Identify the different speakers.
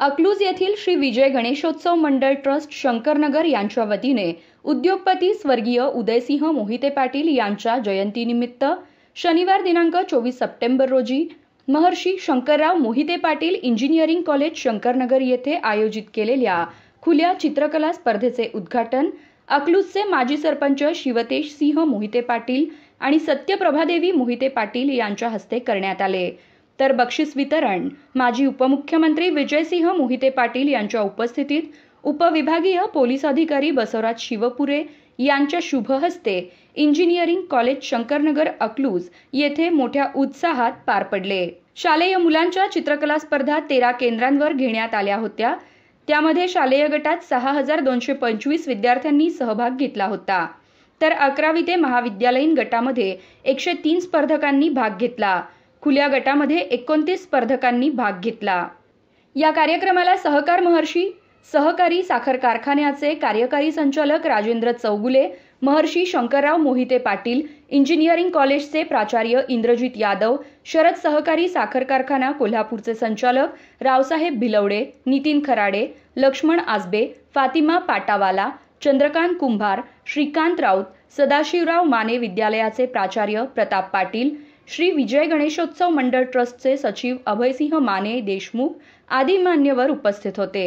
Speaker 1: अकलूज येथील श्री विजय गणेशोत्सव मंडळ ट्रस्ट शंकरनगर यांच्या वतीने उद्योगपती स्वर्गीय उदयसिंह मोहिते पाटील यांच्या जयंतीनिमित्त शनिवार दिनांक चोवीस सप्टेंबर रोजी महर्षी शंकरराव मोहिते पाटील इंजिनिअरिंग कॉलेज शंकरनगर येथे आयोजित केलेल्या खुल्या चित्रकला स्पर्धेचे उद्घाटन अकलूजचे माजी सरपंच शिवतेश सिंह मोहिते पाटील आणि सत्यप्रभादेवी मोहिते पाटील यांच्या हस्ते करण्यात आले तर बक्षीस वितरण माजी उपमुख्यमंत्री विजयसिंह मोहिते पाटील यांच्या उपस्थितीत उपविभागीय पोलीस अधिकारी बसवराज शिवपुरे यांच्या शुभहस्ते इंजिनिअरिंग कॉलेज शंकरनगर अक्लूज येथे मोठ्या उत्साहात पार पडले शालेय मुलांच्या चित्रकला स्पर्धा तेरा केंद्रांवर घेण्यात आल्या होत्या त्यामध्ये शालेय गटात सहा हजार दोनशे पंचवीस विद्यार्थ्यांनी सहभाग घेतला होता तर अकरावी ते महाविद्यालयीन गटामध्ये एकशे तीन स्पर्धकांनी भाग घेतला खुल्या गटामध्ये एकोणतीस स्पर्धकांनी भाग घेतला या कार्यक्रमाला सहकार महर्षी सहकारी साखर कारखान्याचे कार्यकारी संचालक राजेंद्र चौगुले महर्षी शंकरराव मोहिते पाटील इंजिनिअरिंग कॉलेजचे प्राचार्य इंद्रजित यादव शरद सहकारी साखर कारखाना कोल्हापूरचे संचालक रावसाहेब भिलवडे नितीन खराडे लक्ष्मण आजबे फातिमा पाटावाला चंद्रकांत कुंभार श्रीकांत राऊत सदाशिवराव माने विद्यालयाचे प्राचार्य प्रताप पाटील श्री विजय गणेशोत्सव मंडळ ट्रस्टचे सचिव अभयसिंह माने देशमुख आदी मान्यवर उपस्थित होते